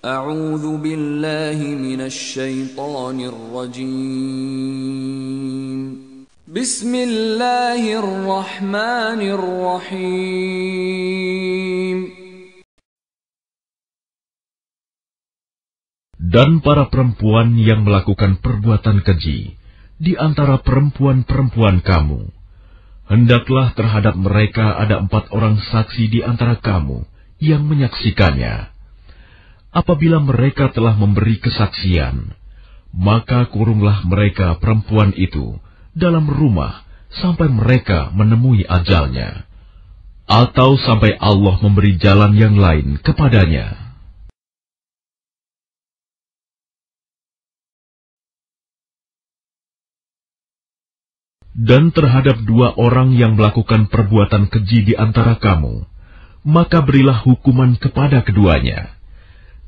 أعوذ بالله من الشيطان الرجيم بسم الله الرحمن الرحيم Dan para perempuan yang melakukan perbuatan keji di antara perempuan-perempuan kamu, hendaklah terhadap mereka ada empat orang saksi di antara kamu yang menyaksikannya apabila mereka telah memberi kesaksian, maka kurunglah mereka perempuan itu dalam rumah sampai mereka menemui ajalnya, atau sampai Allah memberi jalan yang lain kepadanya. Dan terhadap dua orang yang melakukan perbuatan keji di antara kamu, maka berilah hukuman kepada keduanya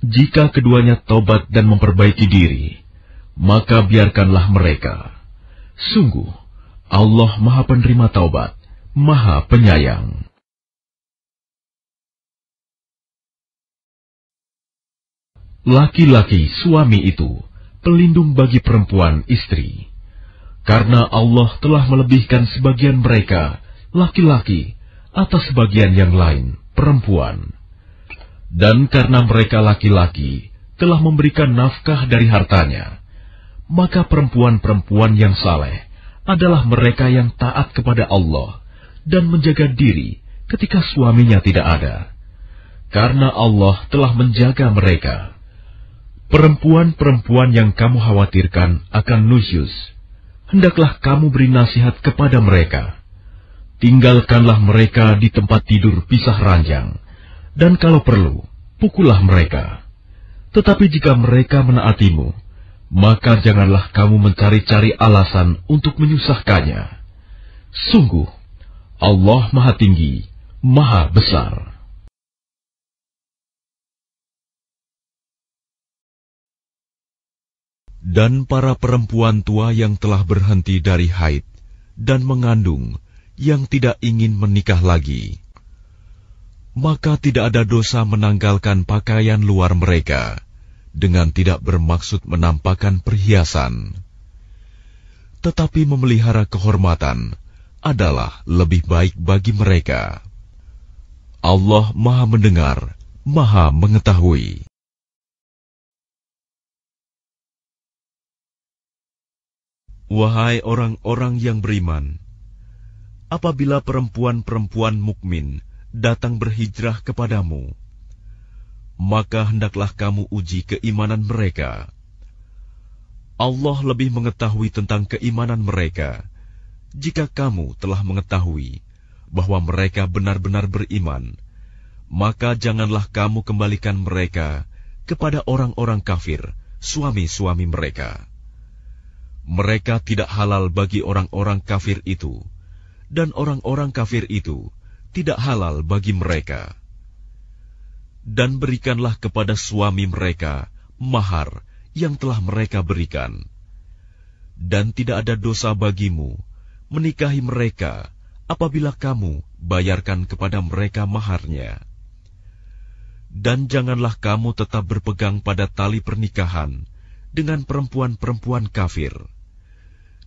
jika keduanya tobat dan memperbaiki diri, maka biarkanlah mereka. Sungguh, Allah Maha Penerima Taubat, Maha Penyayang. Laki-laki suami itu pelindung bagi perempuan istri, karena Allah telah melebihkan sebagian mereka, laki-laki, atas sebagian yang lain, perempuan. Dan karena mereka laki-laki telah memberikan nafkah dari hartanya, maka perempuan-perempuan yang saleh adalah mereka yang taat kepada Allah dan menjaga diri ketika suaminya tidak ada. Karena Allah telah menjaga mereka. Perempuan-perempuan yang kamu khawatirkan akan nusyus, hendaklah kamu beri nasihat kepada mereka. Tinggalkanlah mereka di tempat tidur pisah ranjang dan kalau perlu, pukullah mereka. Tetapi jika mereka menaatimu, maka janganlah kamu mencari-cari alasan untuk menyusahkannya. Sungguh, Allah Maha Tinggi, Maha Besar. Dan para perempuan tua yang telah berhenti dari haid dan mengandung, yang tidak ingin menikah lagi maka tidak ada dosa menanggalkan pakaian luar mereka dengan tidak bermaksud menampakkan perhiasan, tetapi memelihara kehormatan adalah lebih baik bagi mereka. Allah Maha Mendengar, Maha Mengetahui. Wahai orang-orang yang beriman, apabila perempuan-perempuan mukmin datang berhijrah kepadamu, maka hendaklah kamu uji keimanan mereka. Allah lebih mengetahui tentang keimanan mereka. Jika kamu telah mengetahui bahwa mereka benar-benar beriman, maka janganlah kamu kembalikan mereka kepada orang-orang kafir, suami-suami mereka. Mereka tidak halal bagi orang-orang kafir itu, dan orang-orang kafir itu tidak halal bagi mereka. Dan berikanlah kepada suami mereka mahar yang telah mereka berikan. Dan tidak ada dosa bagimu menikahi mereka apabila kamu bayarkan kepada mereka maharnya. Dan janganlah kamu tetap berpegang pada tali pernikahan dengan perempuan-perempuan kafir.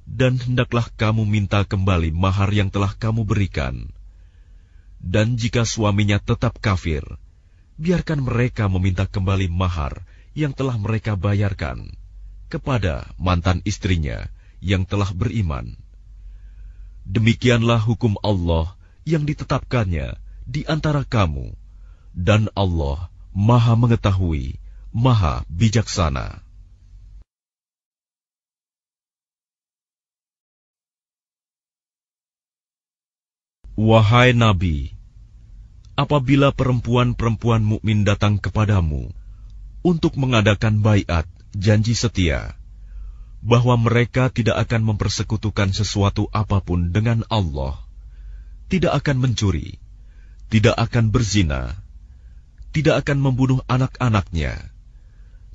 Dan hendaklah kamu minta kembali mahar yang telah kamu berikan.' Dan jika suaminya tetap kafir, biarkan mereka meminta kembali mahar yang telah mereka bayarkan kepada mantan istrinya yang telah beriman. Demikianlah hukum Allah yang ditetapkannya di antara kamu, dan Allah Maha Mengetahui, Maha Bijaksana. Wahai Nabi, apabila perempuan-perempuan mukmin datang kepadamu untuk mengadakan bayat, janji setia bahwa mereka tidak akan mempersekutukan sesuatu apapun dengan Allah, tidak akan mencuri, tidak akan berzina, tidak akan membunuh anak-anaknya,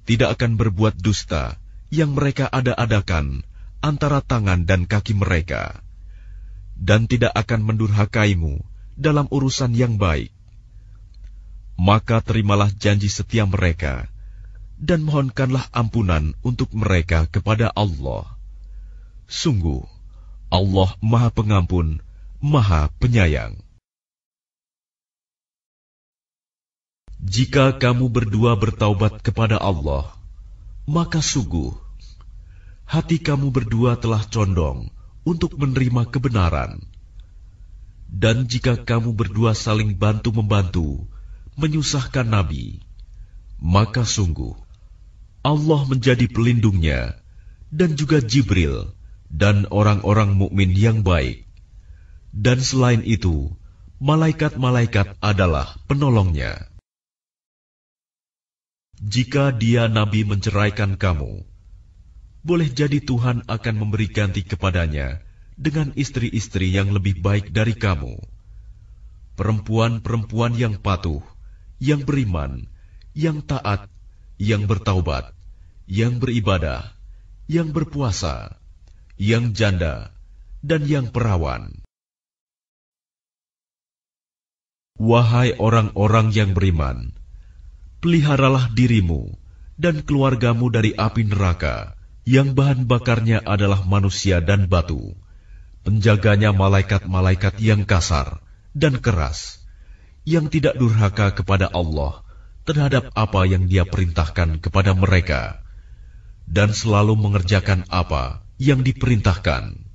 tidak akan berbuat dusta yang mereka ada-adakan antara tangan dan kaki mereka, dan tidak akan mendurhakaimu dalam urusan yang baik. Maka terimalah janji setia mereka, dan mohonkanlah ampunan untuk mereka kepada Allah. Sungguh, Allah Maha Pengampun, Maha Penyayang. Jika kamu berdua bertaubat kepada Allah, maka sungguh hati kamu berdua telah condong untuk menerima kebenaran, dan jika kamu berdua saling bantu-membantu, menyusahkan Nabi, maka sungguh Allah menjadi pelindungnya dan juga Jibril dan orang-orang mukmin yang baik. Dan selain itu, malaikat-malaikat adalah penolongnya. Jika dia Nabi menceraikan kamu, boleh jadi Tuhan akan memberi ganti kepadanya dengan istri-istri yang lebih baik dari kamu, perempuan-perempuan yang patuh, yang beriman, yang taat, yang bertaubat, yang beribadah, yang berpuasa, yang janda, dan yang perawan. Wahai orang-orang yang beriman, peliharalah dirimu dan keluargamu dari api neraka, yang bahan bakarnya adalah manusia dan batu penjaganya malaikat-malaikat yang kasar dan keras, yang tidak durhaka kepada Allah terhadap apa yang Dia perintahkan kepada mereka, dan selalu mengerjakan apa yang diperintahkan.